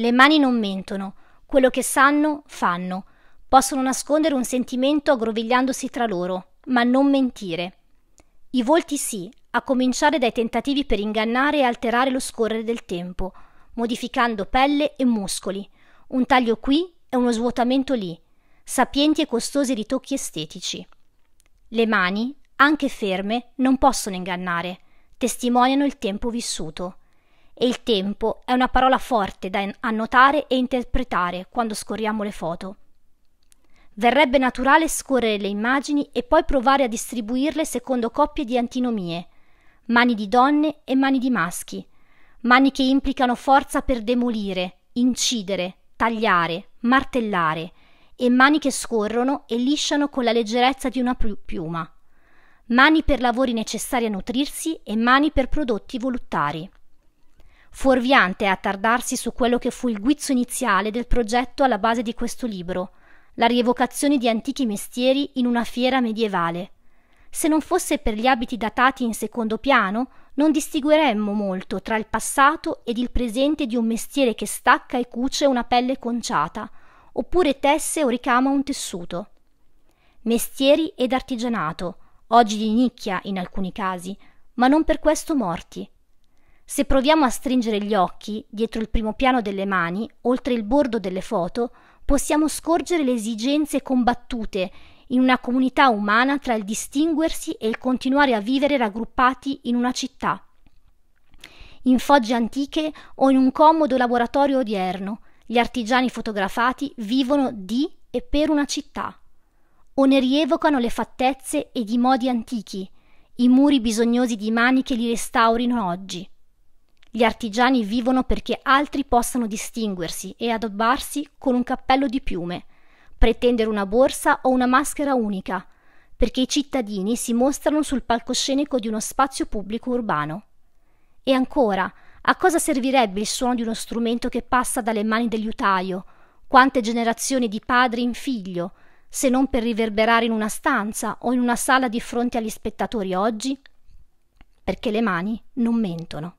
Le mani non mentono, quello che sanno fanno. Possono nascondere un sentimento aggrovigliandosi tra loro, ma non mentire. I volti sì, a cominciare dai tentativi per ingannare e alterare lo scorrere del tempo, modificando pelle e muscoli. Un taglio qui e uno svuotamento lì, sapienti e costosi ritocchi estetici. Le mani, anche ferme, non possono ingannare, testimoniano il tempo vissuto. E il tempo è una parola forte da annotare e interpretare quando scorriamo le foto. Verrebbe naturale scorrere le immagini e poi provare a distribuirle secondo coppie di antinomie, mani di donne e mani di maschi, mani che implicano forza per demolire, incidere, tagliare, martellare, e mani che scorrono e lisciano con la leggerezza di una piuma, mani per lavori necessari a nutrirsi e mani per prodotti voluttari. Fuorviante è attardarsi su quello che fu il guizzo iniziale del progetto alla base di questo libro, la rievocazione di antichi mestieri in una fiera medievale. Se non fosse per gli abiti datati in secondo piano, non distingueremmo molto tra il passato ed il presente di un mestiere che stacca e cuce una pelle conciata, oppure tesse o ricama un tessuto. Mestieri ed artigianato, oggi di nicchia in alcuni casi, ma non per questo morti, se proviamo a stringere gli occhi dietro il primo piano delle mani, oltre il bordo delle foto, possiamo scorgere le esigenze combattute in una comunità umana tra il distinguersi e il continuare a vivere raggruppati in una città. In fogge antiche o in un comodo laboratorio odierno, gli artigiani fotografati vivono di e per una città, o ne rievocano le fattezze ed i modi antichi, i muri bisognosi di mani che li restaurino oggi. Gli artigiani vivono perché altri possano distinguersi e adobbarsi con un cappello di piume, pretendere una borsa o una maschera unica, perché i cittadini si mostrano sul palcoscenico di uno spazio pubblico urbano. E ancora, a cosa servirebbe il suono di uno strumento che passa dalle mani del liutaio, quante generazioni di padre in figlio, se non per riverberare in una stanza o in una sala di fronte agli spettatori oggi? Perché le mani non mentono.